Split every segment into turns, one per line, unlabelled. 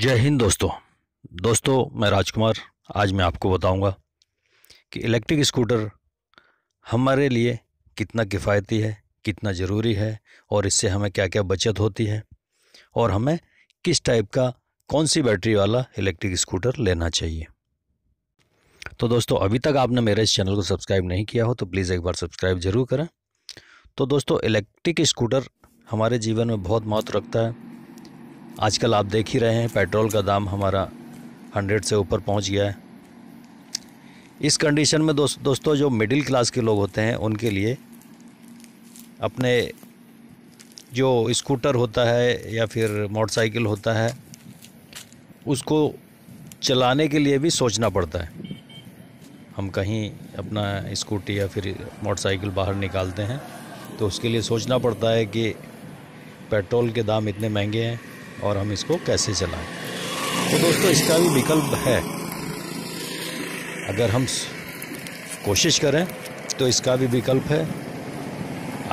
जय हिंद दोस्तों दोस्तों मैं राजकुमार आज मैं आपको बताऊंगा कि इलेक्ट्रिक स्कूटर हमारे लिए कितना किफ़ायती है कितना ज़रूरी है और इससे हमें क्या क्या बचत होती है और हमें किस टाइप का कौन सी बैटरी वाला इलेक्ट्रिक स्कूटर लेना चाहिए तो दोस्तों अभी तक आपने मेरे इस चैनल को सब्सक्राइब नहीं किया हो तो प्लीज़ एक बार सब्सक्राइब ज़रूर करें तो दोस्तों इलेक्ट्रिक स्कूटर हमारे जीवन में बहुत महत्व रखता है आजकल आप देख ही रहे हैं पेट्रोल का दाम हमारा हंड्रेड से ऊपर पहुंच गया है इस कंडीशन में दोस्त दोस्तों जो मिडिल क्लास के लोग होते हैं उनके लिए अपने जो स्कूटर होता है या फिर मोटरसाइकिल होता है उसको चलाने के लिए भी सोचना पड़ता है हम कहीं अपना स्कूटी या फिर मोटरसाइकिल बाहर निकालते हैं तो उसके लिए सोचना पड़ता है कि पेट्रोल के दाम इतने महंगे हैं और हम इसको कैसे चलाएं तो दोस्तों इसका भी विकल्प है अगर हम कोशिश करें तो इसका भी विकल्प है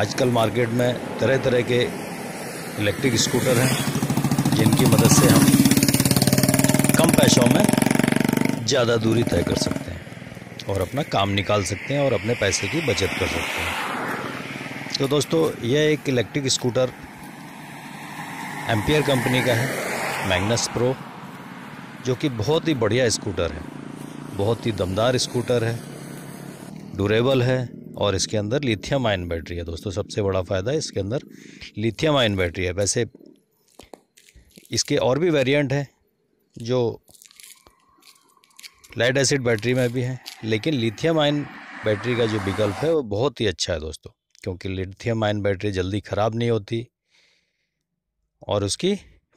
आजकल मार्केट में तरह तरह के इलेक्ट्रिक स्कूटर हैं जिनकी मदद से हम कम पैसों में ज़्यादा दूरी तय कर सकते हैं और अपना काम निकाल सकते हैं और अपने पैसे की बचत कर सकते हैं तो दोस्तों यह एक इलेक्ट्रिक स्कूटर एम्पियर कंपनी का है मैग्नस प्रो जो कि बहुत ही बढ़िया स्कूटर है बहुत ही दमदार स्कूटर है ड्यूरेबल है और इसके अंदर लिथियम आयन बैटरी है दोस्तों सबसे बड़ा फ़ायदा इसके अंदर लिथियम आयन बैटरी है वैसे इसके और भी वेरिएंट हैं जो लेड एसिड बैटरी में भी हैं लेकिन लिथियम आयन बैटरी का जो विकल्प है वो बहुत ही अच्छा है दोस्तों क्योंकि लिथियम आयन बैटरी जल्दी ख़राब नहीं होती और उसकी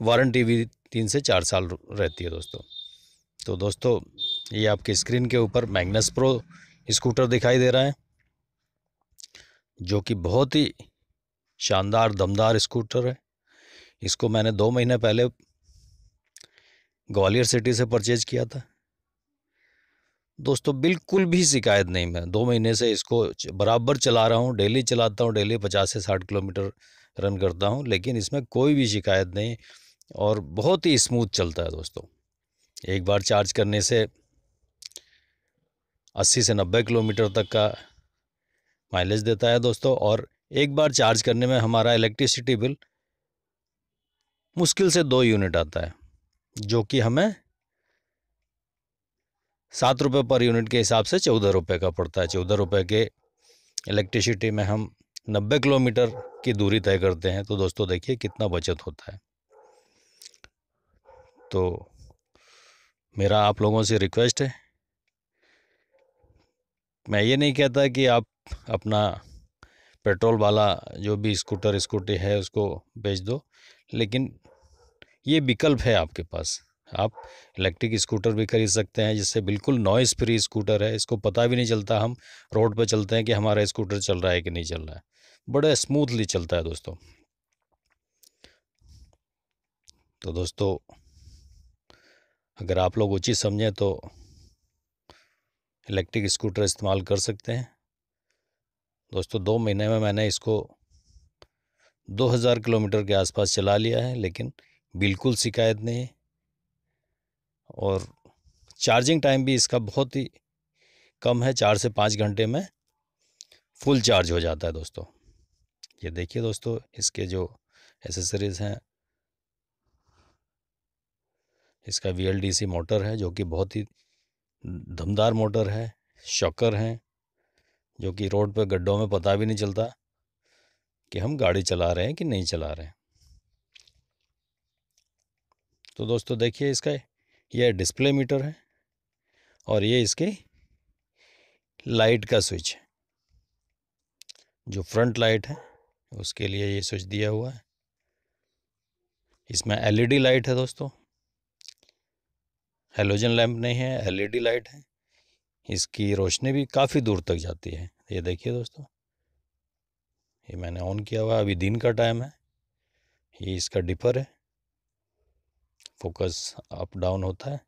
वारंटी भी तीन से चार साल रहती है दोस्तों तो दोस्तों ये आपकी स्क्रीन के ऊपर मैग्नस प्रो स्कूटर दिखाई दे रहा है जो कि बहुत ही शानदार दमदार स्कूटर है इसको मैंने दो महीने पहले ग्वालियर सिटी से परचेज किया था दोस्तों बिल्कुल भी शिकायत नहीं मैं दो महीने से इसको बराबर चला रहा हूँ डेली चलाता हूँ डेली पचास से साठ किलोमीटर रन करता हूँ लेकिन इसमें कोई भी शिकायत नहीं और बहुत ही स्मूथ चलता है दोस्तों एक बार चार्ज करने से 80 से 90 किलोमीटर तक का माइलेज देता है दोस्तों और एक बार चार्ज करने में हमारा इलेक्ट्रिसिटी बिल मुश्किल से दो यूनिट आता है जो कि हमें सात रुपये पर यूनिट के हिसाब से चौदह रुपये का पड़ता है चौदह रुपये के इलेक्ट्रिसिटी में हम नब्बे किलोमीटर की दूरी तय करते हैं तो दोस्तों देखिए कितना बचत होता है तो मेरा आप लोगों से रिक्वेस्ट है मैं ये नहीं कहता कि आप अपना पेट्रोल वाला जो भी स्कूटर स्कूटी है उसको बेच दो लेकिन ये विकल्प है आपके पास आप इलेक्ट्रिक स्कूटर भी खरीद सकते हैं जिससे बिल्कुल नॉइज़ फ्री स्कूटर है इसको पता भी नहीं चलता हम रोड पर चलते हैं कि हमारा स्कूटर चल रहा है कि नहीं चल रहा है बड़ा स्मूथली चलता है दोस्तों तो दोस्तों अगर आप लोग उचित समझें तो इलेक्ट्रिक स्कूटर इस्तेमाल कर सकते हैं दोस्तों दो महीने में मैंने इसको 2000 किलोमीटर के आसपास चला लिया है लेकिन बिल्कुल शिकायत नहीं है और चार्जिंग टाइम भी इसका बहुत ही कम है चार से पाँच घंटे में फुल चार्ज हो जाता है दोस्तों ये देखिए दोस्तों इसके जो एसेसरीज़ हैं इसका वी मोटर है जो कि बहुत ही दमदार मोटर है शॉकर हैं जो कि रोड पर गड्ढों में पता भी नहीं चलता कि हम गाड़ी चला रहे हैं कि नहीं चला रहे हैं तो दोस्तों देखिए इसका यह डिस्प्ले मीटर है और ये इसके लाइट का स्विच है जो फ्रंट लाइट है उसके लिए ये स्विच दिया हुआ है इसमें एलईडी लाइट है दोस्तों हेलोजन लैंप नहीं है एलईडी लाइट है इसकी रोशनी भी काफ़ी दूर तक जाती है ये देखिए दोस्तों ये मैंने ऑन किया हुआ अभी दिन का टाइम है ये इसका डिपर है फोकस अप डाउन होता है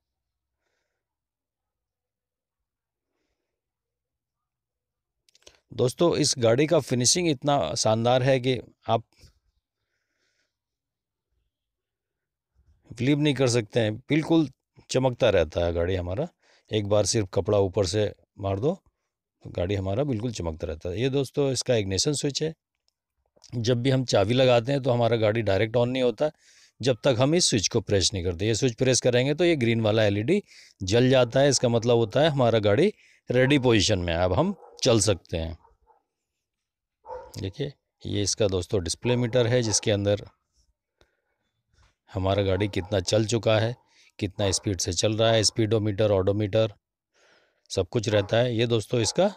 दोस्तों इस गाड़ी का फिनिशिंग इतना शानदार है कि आप फ्लिप नहीं कर सकते हैं बिल्कुल चमकता रहता है गाड़ी हमारा एक बार सिर्फ कपड़ा ऊपर से मार दो तो गाड़ी हमारा बिल्कुल चमकता रहता है ये दोस्तों इसका इग्निशन स्विच है जब भी हम चाबी लगाते हैं तो हमारा गाड़ी डायरेक्ट ऑन नहीं होता जब तक हम इस स्विच को प्रेस नहीं करते ये स्विच प्रेस करेंगे तो ये ग्रीन वाला एलईडी e जल जाता है इसका मतलब होता है हमारा गाड़ी रेडी पोजीशन में अब हम चल सकते हैं देखिए ये इसका दोस्तों डिस्प्ले मीटर है जिसके अंदर हमारा गाड़ी कितना चल चुका है कितना स्पीड से चल रहा है स्पीडोमीटर ऑडोमीटर सब कुछ रहता है ये दोस्तों इसका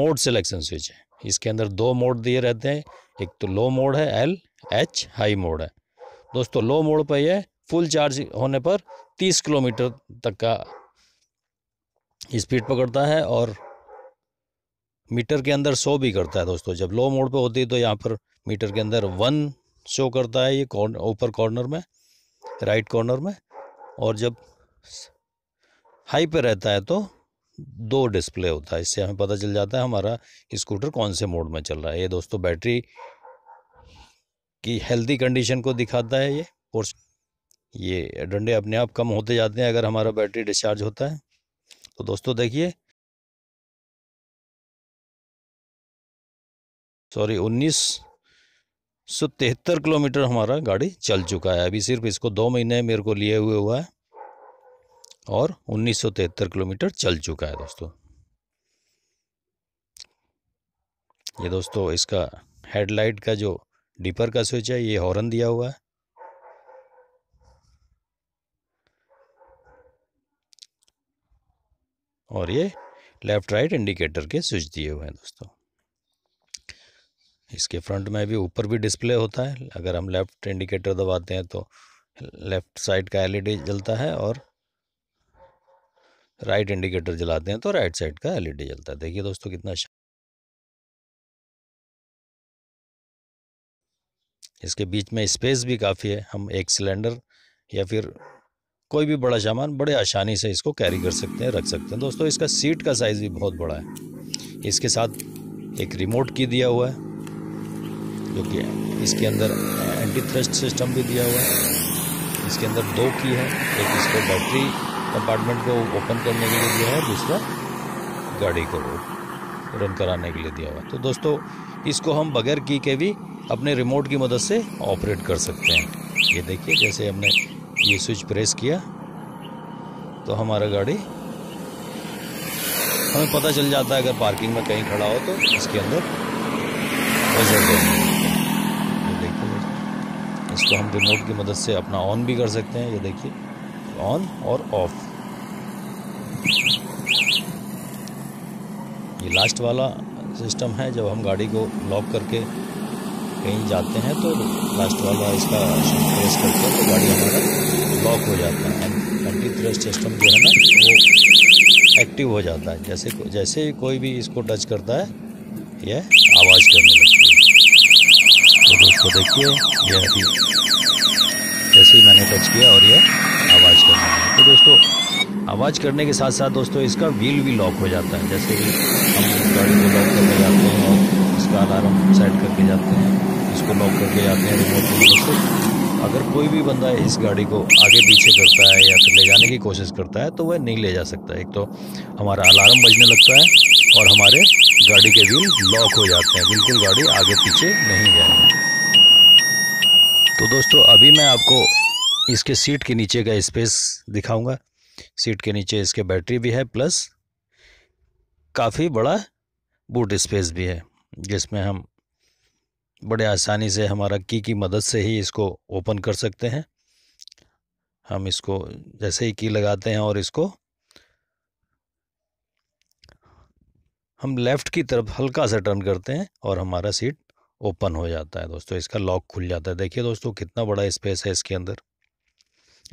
मोड सिलेक्शन स्विच है इसके अंदर दो मोड दिए रहते हैं एक तो लो मोड है एल एच हाई मोड है दोस्तों लो मोड़ पर यह फुल चार्ज होने पर 30 किलोमीटर तक का स्पीड पकड़ता है और मीटर के अंदर शो भी करता है दोस्तों जब लो मोड पर होती है तो यहाँ पर मीटर के अंदर वन शो करता है ये ऊपर कॉर्नर में राइट कॉर्नर में और जब हाई पर रहता है तो दो डिस्प्ले होता है इससे हमें पता चल जाता है हमारा स्कूटर कौन से मोड में चल रहा है ये दोस्तों बैटरी की हेल्दी कंडीशन को दिखाता है ये और ये डंडे अपने आप कम होते जाते हैं अगर हमारा बैटरी डिस्चार्ज होता है तो दोस्तों देखिए सॉरी उन्नीस सौ तिहत्तर किलोमीटर हमारा गाड़ी चल चुका है अभी सिर्फ इसको दो महीने मेरे को लिए हुए हुआ है और उन्नीस सौ तिहत्तर किलोमीटर चल चुका है दोस्तों ये दोस्तों इसका हेडलाइट का जो डिपर का स्विच है ये हॉर्न दिया हुआ है और ये लेफ़्ट राइट इंडिकेटर के स्विच दिए हुए हैं दोस्तों इसके फ्रंट में भी ऊपर भी डिस्प्ले होता है अगर हम लेफ़्ट इंडिकेटर दबाते हैं तो लेफ़्ट साइड का एलईडी जलता है और राइट इंडिकेटर जलाते हैं तो राइट साइड का एलईडी जलता है देखिए दोस्तों कितना इसके बीच में स्पेस भी काफ़ी है हम एक सिलेंडर या फिर कोई भी बड़ा सामान बड़े आसानी से इसको कैरी कर सकते हैं रख सकते हैं दोस्तों इसका सीट का साइज़ भी बहुत बड़ा है इसके साथ एक रिमोट की दिया हुआ है जो कि इसके अंदर एंटी थ्रस्ट सिस्टम भी दिया हुआ है इसके अंदर दो की है एक इसको बैटरी कंपार्टमेंट को ओपन करने के लिए दिया है दूसरा गाड़ी को रन कराने के लिए दिया हुआ है तो दोस्तों इसको हम बगैर की के भी अपने रिमोट की मदद से ऑपरेट कर सकते हैं ये देखिए जैसे हमने ये स्विच प्रेस किया तो हमारा गाड़ी हमें पता चल जाता है अगर पार्किंग में कहीं खड़ा हो तो इसके अंदर देखिए इसको हम रिमोट की मदद से अपना ऑन भी कर सकते हैं ये देखिए ऑन और ऑफ ये लास्ट वाला सिस्टम है जब हम गाड़ी को लॉक करके कहीं जाते हैं तो लास्ट वाला इसका प्रेस करते हैं तो गाड़ी हमारा लॉक हो जाता है एंटी थ्रेस सिस्टम जो है ना वो एक्टिव हो जाता है जैसे जैसे कोई भी इसको टच करता है यह आवाज़ करने लगती है तो दोस्तों देखिए यह अभी जैसे ही मैंने टच किया और यह आवाज़ करने लगा तो दोस्तों आवाज़ करने के साथ साथ दोस्तों इसका व्हील भी लॉक हो जाता है जैसे कि हम गाड़ी को लॉक करके जाते हैं और इसका अलार्म सेट करके जाते हैं इसको लॉक करके जाते हैं रिमोट की मदद से अगर कोई भी बंदा इस गाड़ी को आगे पीछे करता है या फिर ले जाने की कोशिश करता है तो वह नहीं ले जा सकता एक तो हमारा अलार्म बजने लगता है और हमारे गाड़ी के व्हील लॉक हो जाते हैं बिल्कुल गाड़ी आगे पीछे नहीं जाएगी तो दोस्तों अभी मैं आपको इसके सीट के नीचे का स्पेस दिखाऊंगा सीट के नीचे इसके बैटरी भी है प्लस काफ़ी बड़ा बूट स्पेस भी है जिसमें हम बड़े आसानी से हमारा की की मदद से ही इसको ओपन कर सकते हैं हम इसको जैसे ही की लगाते हैं और इसको हम लेफ़्ट की तरफ हल्का सा टर्न करते हैं और हमारा सीट ओपन हो जाता है दोस्तों इसका लॉक खुल जाता है देखिए दोस्तों कितना बड़ा स्पेस है इसके अंदर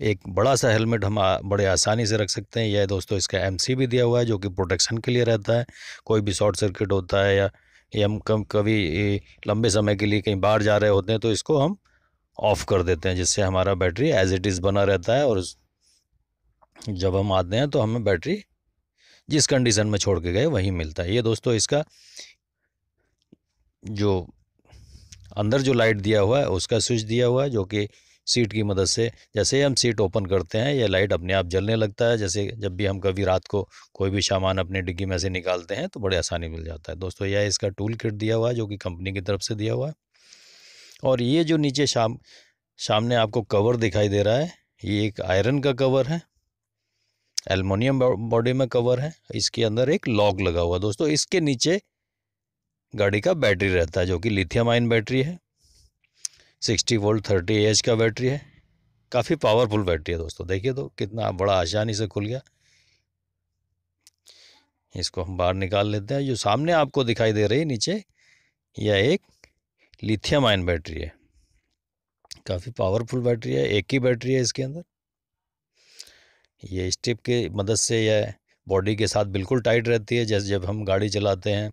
एक बड़ा सा हेलमेट हम बड़े आसानी से रख सकते हैं यह दोस्तों इसका एम भी दिया हुआ है जो कि प्रोटेक्शन के लिए रहता है कोई भी शॉर्ट सर्किट होता है या हम कम कभी लंबे समय के लिए कहीं बाहर जा रहे होते हैं तो इसको हम ऑफ़ कर देते हैं जिससे हमारा बैटरी एज इट इज़ बना रहता है और जब हम आते हैं तो हमें बैटरी जिस कंडीशन में छोड़ के गए वहीं मिलता है ये दोस्तों इसका जो अंदर जो लाइट दिया हुआ है उसका स्विच दिया हुआ है जो कि सीट की मदद से जैसे ही हम सीट ओपन करते हैं यह लाइट अपने आप जलने लगता है जैसे जब भी हम कभी रात को कोई भी सामान अपने डिग्गी में से निकालते हैं तो बड़े आसानी मिल जाता है दोस्तों यह इसका टूल किट दिया हुआ है जो कि कंपनी की तरफ से दिया हुआ है और ये जो नीचे शाम सामने आपको कवर दिखाई दे रहा है ये एक आयरन का कवर है एलमोनियम बॉडी में कवर है इसके अंदर एक लॉक लगा हुआ है दोस्तों इसके नीचे गाड़ी का बैटरी रहता है जो कि लिथियम आयन बैटरी है सिक्सटी वोल्ट थर्टी एच का बैटरी है काफ़ी पावरफुल बैटरी है दोस्तों देखिए तो कितना बड़ा आसानी से खुल गया इसको हम बाहर निकाल लेते हैं जो सामने आपको दिखाई दे रही है नीचे यह एक लिथियम आयन बैटरी है काफ़ी पावरफुल बैटरी है एक ही बैटरी है इसके अंदर ये स्टिप की मदद से यह बॉडी के साथ बिल्कुल टाइट रहती है जैसे जब हम गाड़ी चलाते हैं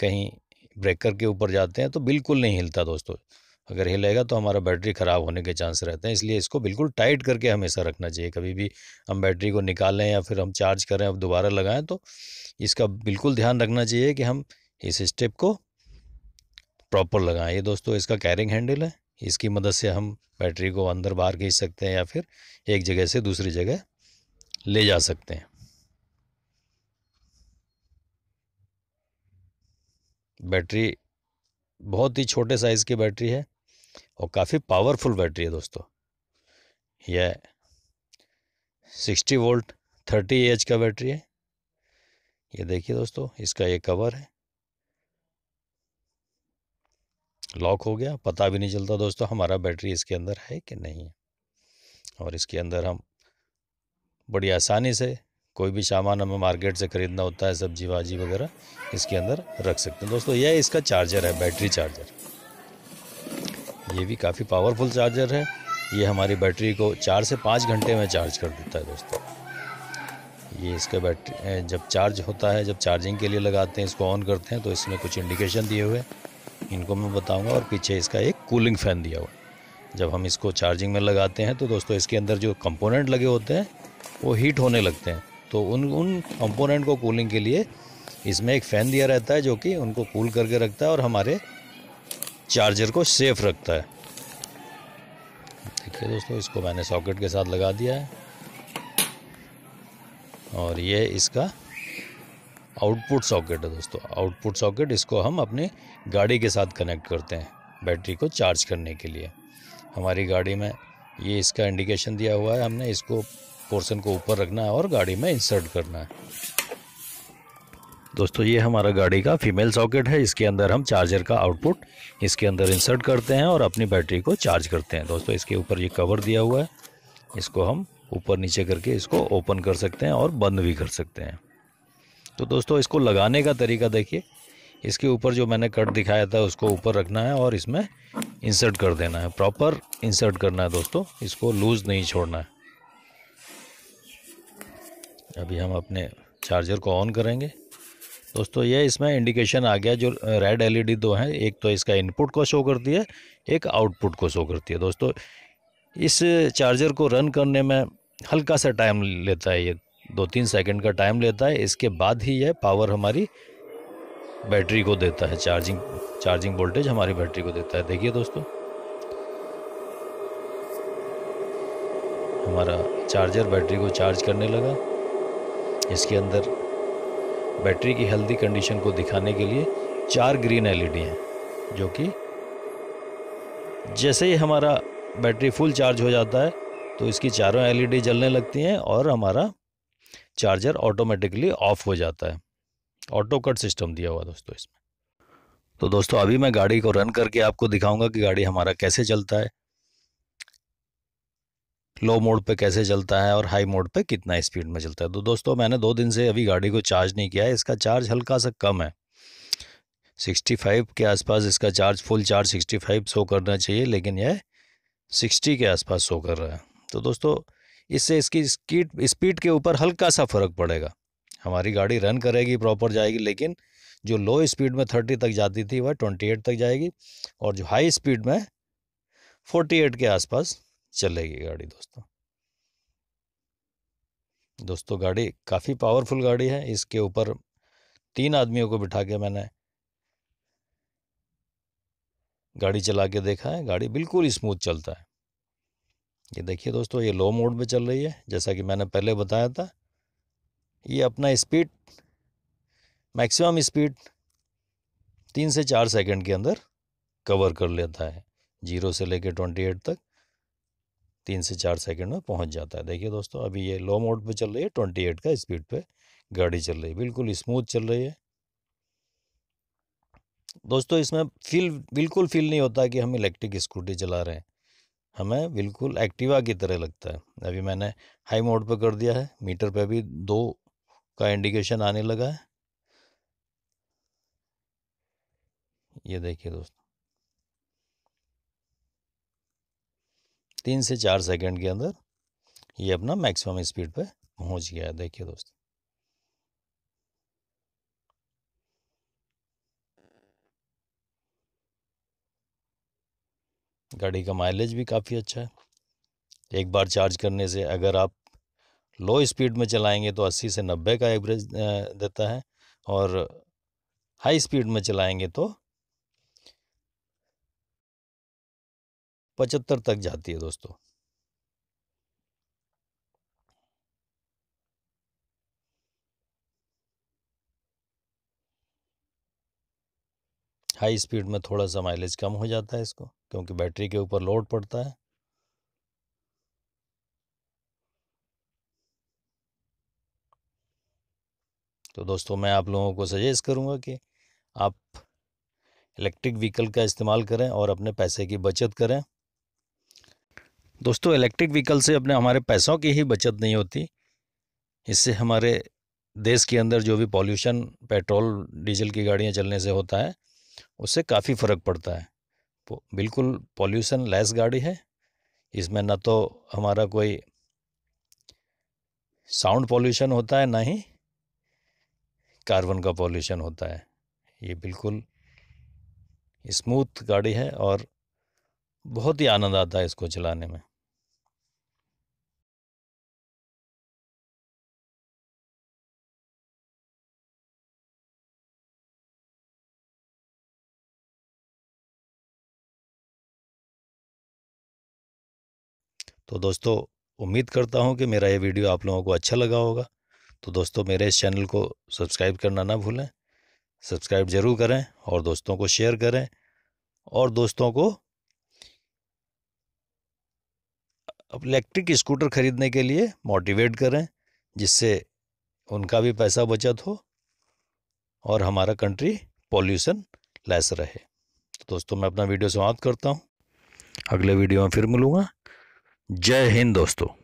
कहीं ब्रेकर के ऊपर जाते हैं तो बिल्कुल नहीं हिलता दोस्तों अगर हिलेगा तो हमारा बैटरी ख़राब होने के चांस रहते हैं इसलिए इसको बिल्कुल टाइट करके हमेशा रखना चाहिए कभी भी हम बैटरी को निकालें या फिर हम चार्ज करें अब दोबारा लगाएं तो इसका बिल्कुल ध्यान रखना चाहिए कि हम इस स्टेप को प्रॉपर लगाएं ये दोस्तों इसका कैरिंग हैंडल है इसकी मदद से हम बैटरी को अंदर बाहर खींच सकते हैं या फिर एक जगह से दूसरी जगह ले जा सकते हैं बैटरी बहुत ही छोटे साइज़ की बैटरी है और काफ़ी पावरफुल बैटरी है दोस्तों यह सिक्सटी वोल्ट थर्टी एच का बैटरी है ये देखिए दोस्तों इसका ये कवर है लॉक हो गया पता भी नहीं चलता दोस्तों हमारा बैटरी इसके अंदर है कि नहीं है और इसके अंदर हम बड़ी आसानी से कोई भी सामान हमें मार्केट से ख़रीदना होता है सब्जी वाजी वगैरह इसके अंदर रख सकते हैं दोस्तों यह इसका चार्जर है बैटरी चार्जर ये भी काफ़ी पावरफुल चार्जर है ये हमारी बैटरी को चार से पाँच घंटे में चार्ज कर देता है दोस्तों ये इसका बैटरी जब चार्ज होता है जब चार्जिंग के लिए लगाते हैं इसको ऑन करते हैं तो इसमें कुछ इंडिकेशन दिए हुए इनको मैं बताऊंगा और पीछे इसका एक कूलिंग फ़ैन दिया हुआ जब हम इसको चार्जिंग में लगाते हैं तो दोस्तों इसके अंदर जो कंपोनेंट लगे होते हैं वो हीट होने लगते हैं तो उन उन कंपोनेंट को कूलिंग के लिए इसमें एक फ़ैन दिया रहता है जो कि उनको कूल करके रखता है और हमारे चार्जर को सेफ रखता है देखिए दोस्तों इसको मैंने सॉकेट के साथ लगा दिया है और ये इसका आउटपुट सॉकेट है दोस्तों आउटपुट सॉकेट इसको हम अपने गाड़ी के साथ कनेक्ट करते हैं बैटरी को चार्ज करने के लिए हमारी गाड़ी में ये इसका इंडिकेशन दिया हुआ है हमने इसको पोर्शन को ऊपर रखना है और गाड़ी में इंसर्ट करना है दोस्तों ये हमारा गाड़ी का फीमेल सॉकेट है इसके अंदर हम चार्जर का आउटपुट इसके अंदर इंसर्ट करते हैं और अपनी बैटरी को चार्ज करते हैं दोस्तों इसके ऊपर ये कवर दिया हुआ है इसको हम ऊपर नीचे करके इसको ओपन कर सकते हैं और बंद भी कर सकते हैं तो दोस्तों इसको लगाने का तरीका देखिए इसके ऊपर जो मैंने कट दिखाया था उसको ऊपर रखना है और इसमें इंसर्ट कर देना है प्रॉपर इंसर्ट करना है दोस्तों इसको लूज़ नहीं छोड़ना है अभी हम अपने चार्जर को ऑन करेंगे दोस्तों ये इसमें इंडिकेशन आ गया जो रेड एलईडी दो हैं एक तो इसका इनपुट को शो करती है एक आउटपुट को शो करती है दोस्तों इस चार्जर को रन करने में हल्का सा टाइम लेता है ये दो तीन सेकंड का टाइम लेता है इसके बाद ही यह पावर हमारी बैटरी को देता है चार्जिंग चार्जिंग वोल्टेज हमारी बैटरी को देता है देखिए दोस्तों हमारा चार्जर बैटरी को चार्ज करने लगा इसके अंदर बैटरी की हेल्दी कंडीशन को दिखाने के लिए चार ग्रीन एलईडी हैं जो कि जैसे ही हमारा बैटरी फुल चार्ज हो जाता है तो इसकी चारों एलईडी जलने लगती हैं और हमारा चार्जर ऑटोमेटिकली ऑफ हो जाता है ऑटो कट सिस्टम दिया हुआ दोस्तों इसमें तो दोस्तों अभी मैं गाड़ी को रन करके आपको दिखाऊंगा कि गाड़ी हमारा कैसे चलता है लो मोड पे कैसे चलता है और हाई मोड पे कितना स्पीड में चलता है तो दोस्तों मैंने दो दिन से अभी गाड़ी को चार्ज नहीं किया है इसका चार्ज हल्का सा कम है 65 के आसपास इसका चार्ज फुल चार्ज 65 शो करना चाहिए लेकिन यह 60 के आसपास शो कर रहा है तो दोस्तों इससे इसकी स्पीड स्पीड के ऊपर हल्का सा फ़र्क पड़ेगा हमारी गाड़ी रन करेगी प्रॉपर जाएगी लेकिन जो लो स्पीड में थर्टी तक जाती थी वह ट्वेंटी एट तक जाएगी और जो हाई स्पीड में फोर्टी एट के आसपास चलेगी गाड़ी दोस्तों दोस्तों गाड़ी काफ़ी पावरफुल गाड़ी है इसके ऊपर तीन आदमियों को बिठा के मैंने गाड़ी चला के देखा है गाड़ी बिल्कुल स्मूथ चलता है ये देखिए दोस्तों ये लो मोड पे चल रही है जैसा कि मैंने पहले बताया था ये अपना स्पीड मैक्सिमम स्पीड तीन से चार सेकंड के अंदर कवर कर लेता है जीरो से लेकर ट्वेंटी एट तक तीन से चार सेकंड में पहुंच जाता है देखिए दोस्तों अभी ये लो मोड पे चल रही है ट्वेंटी एट का स्पीड पे गाड़ी चल रही है बिल्कुल स्मूथ चल रही है दोस्तों इसमें फील बिल्कुल फील नहीं होता कि हम इलेक्ट्रिक स्कूटी चला रहे हैं हमें बिल्कुल एक्टिवा की तरह लगता है अभी मैंने हाई मोड पर कर दिया है मीटर पर भी दो का इंडिकेशन आने लगा है ये देखिए दोस्तों तीन से चार सेकंड के अंदर ये अपना मैक्सिमम स्पीड पे पहुंच गया है देखिए दोस्त गाड़ी का माइलेज भी काफ़ी अच्छा है एक बार चार्ज करने से अगर आप लो स्पीड में चलाएंगे तो 80 से 90 का एवरेज देता है और हाई स्पीड में चलाएंगे तो पचहत्तर तक जाती है दोस्तों हाई स्पीड में थोड़ा सा माइलेज कम हो जाता है इसको क्योंकि बैटरी के ऊपर लोड पड़ता है तो दोस्तों मैं आप लोगों को सजेस्ट करूंगा कि आप इलेक्ट्रिक व्हीकल का इस्तेमाल करें और अपने पैसे की बचत करें दोस्तों इलेक्ट्रिक व्हीकल से अपने हमारे पैसों की ही बचत नहीं होती इससे हमारे देश के अंदर जो भी पॉल्यूशन पेट्रोल डीजल की गाड़ियाँ चलने से होता है उससे काफ़ी फ़र्क पड़ता है बिल्कुल पॉल्यूशन लेस गाड़ी है इसमें ना तो हमारा कोई साउंड पॉल्यूशन होता है ना ही कार्बन का पॉल्यूशन होता है ये बिल्कुल स्मूथ गाड़ी है और बहुत ही आनंद आता है इसको चलाने में तो दोस्तों उम्मीद करता हूँ कि मेरा ये वीडियो आप लोगों को अच्छा लगा होगा तो दोस्तों मेरे इस चैनल को सब्सक्राइब करना ना भूलें सब्सक्राइब ज़रूर करें और दोस्तों को शेयर करें और दोस्तों को इलेक्ट्रिक स्कूटर ख़रीदने के लिए मोटिवेट करें जिससे उनका भी पैसा बचत हो और हमारा कंट्री पॉल्यूशन लेस रहे तो दोस्तों मैं अपना वीडियो समाप्त करता हूँ अगले वीडियो में फिर मिलूँगा जय हिंद दोस्तों